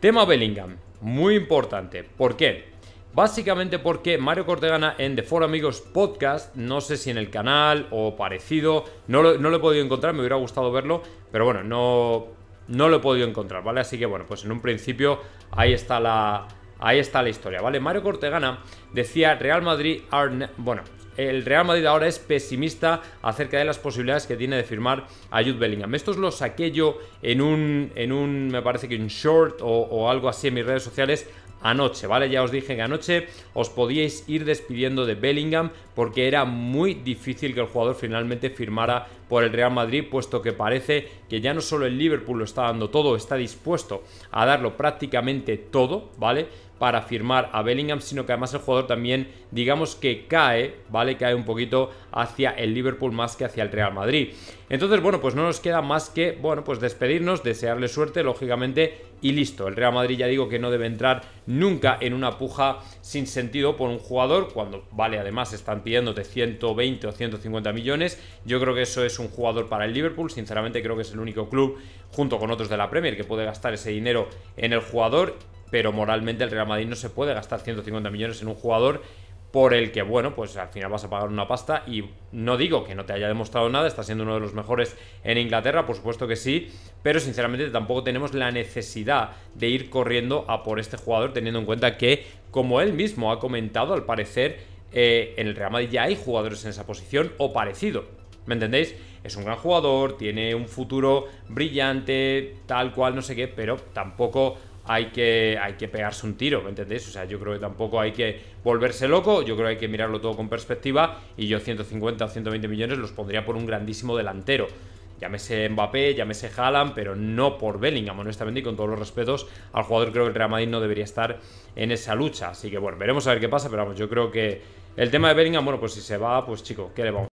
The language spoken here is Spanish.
Tema Bellingham, muy importante. ¿Por qué? Básicamente porque Mario Cortegana en The Four Amigos Podcast, no sé si en el canal o parecido, no lo, no lo he podido encontrar, me hubiera gustado verlo, pero bueno, no, no lo he podido encontrar, ¿vale? Así que bueno, pues en un principio ahí está la, ahí está la historia, ¿vale? Mario Cortegana decía Real Madrid, bueno, el Real Madrid ahora es pesimista acerca de las posibilidades que tiene de firmar a Jude Bellingham. Estos los saqué yo en un, en un me parece que un short o, o algo así en mis redes sociales anoche, ¿vale? Ya os dije que anoche os podíais ir despidiendo de Bellingham porque era muy difícil que el jugador finalmente firmara por el Real Madrid, puesto que parece que ya no solo el Liverpool lo está dando todo, está dispuesto a darlo prácticamente todo, ¿vale? para firmar a Bellingham, sino que además el jugador también, digamos que cae, ¿vale? Cae un poquito hacia el Liverpool más que hacia el Real Madrid. Entonces, bueno, pues no nos queda más que, bueno, pues despedirnos, desearle suerte, lógicamente, y listo. El Real Madrid ya digo que no debe entrar nunca en una puja sin sentido por un jugador, cuando, vale, además están pidiéndote 120 o 150 millones. Yo creo que eso es un jugador para el Liverpool, sinceramente creo que es el único club, junto con otros de la Premier, que puede gastar ese dinero en el jugador pero moralmente el Real Madrid no se puede gastar 150 millones en un jugador por el que, bueno, pues al final vas a pagar una pasta y no digo que no te haya demostrado nada, está siendo uno de los mejores en Inglaterra, por supuesto que sí, pero sinceramente tampoco tenemos la necesidad de ir corriendo a por este jugador teniendo en cuenta que, como él mismo ha comentado, al parecer eh, en el Real Madrid ya hay jugadores en esa posición o parecido, ¿me entendéis? Es un gran jugador, tiene un futuro brillante, tal cual, no sé qué, pero tampoco hay que, hay que pegarse un tiro, ¿me entendéis? O sea, yo creo que tampoco hay que volverse loco, yo creo que hay que mirarlo todo con perspectiva y yo 150 o 120 millones los pondría por un grandísimo delantero llámese Mbappé, llámese Haaland, pero no por Bellingham, honestamente, y con todos los respetos al jugador, creo que el Real Madrid no debería estar en esa lucha. Así que bueno, veremos a ver qué pasa, pero vamos, yo creo que el tema de Bellingham, bueno, pues si se va, pues chico, ¿qué le vamos?